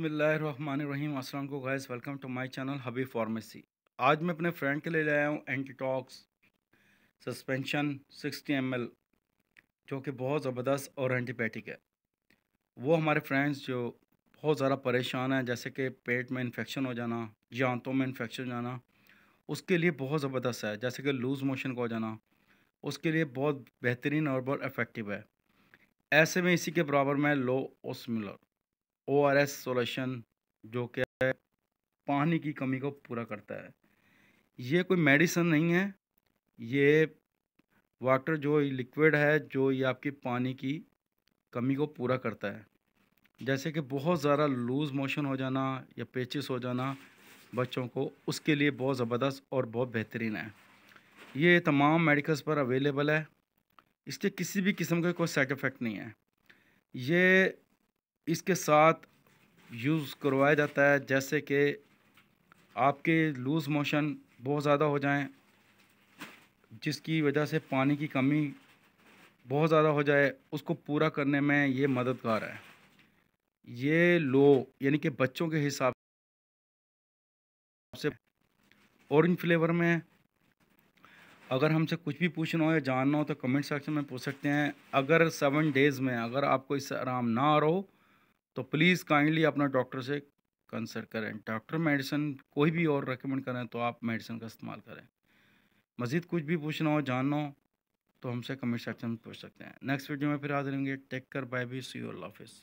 बसमिलीम अस्सलाम को welcome to my channel हबी फार्मेसी आज मैं अपने फ्रेंड के लिए ले आया हूँ एंटीटॉक्स सस्पेंशन 60 एम जो कि बहुत ज़बरदस्त और एंटीबायोटिक है वो हमारे फ्रेंड्स जो बहुत ज़्यादा परेशान हैं जैसे कि पेट में इन्फेक्शन हो जाना या आंतों में इन्फेक्शन हो जाना उसके लिए बहुत ज़बरदस्त है जैसे कि लूज़ मोशन का हो जाना उसके लिए बहुत बेहतरीन और बहुत इफ़ेक्टिव है ऐसे में इसी के बराबर में लो ओसमिलर ओ आर एस सोलेशन जो कि पानी की कमी को पूरा करता है ये कोई मेडिसन नहीं है ये वाटर जो लिक्विड है जो ये आपकी पानी की कमी को पूरा करता है जैसे कि बहुत ज़्यादा लूज़ मोशन हो जाना या पेचिस हो जाना बच्चों को उसके लिए बहुत ज़बरदस्त और बहुत बेहतरीन है ये तमाम मेडिकल्स पर अवेलेबल है इसके किसी भी किस्म के कोई साइड इफ़ेक्ट नहीं है ये इसके साथ यूज़ करवाया जाता है जैसे कि आपके लूज़ मोशन बहुत ज़्यादा हो जाएं जिसकी वजह से पानी की कमी बहुत ज़्यादा हो जाए उसको पूरा करने में ये मददगार है ये लो यानी कि बच्चों के हिसाब से ऑरेंज फ्लेवर में अगर हमसे कुछ भी पूछना हो या जानना हो तो कमेंट सेक्शन में पूछ सकते हैं अगर सेवन डेज़ में अगर आपको इससे आराम ना आ रहा हो तो प्लीज़ काइंडली अपना डॉक्टर से कंसल्ट करें डॉक्टर मेडिसिन कोई भी और रिकमेंड करें तो आप मेडिसिन का इस्तेमाल करें मज़ीद कुछ भी पूछना हो जानना हो तो हमसे कमेंट सेक्शन में पूछ सकते हैं नेक्स्ट वीडियो में फिर हाजिर होंगे टेक कर बाय बी सी ऑल ऑफिस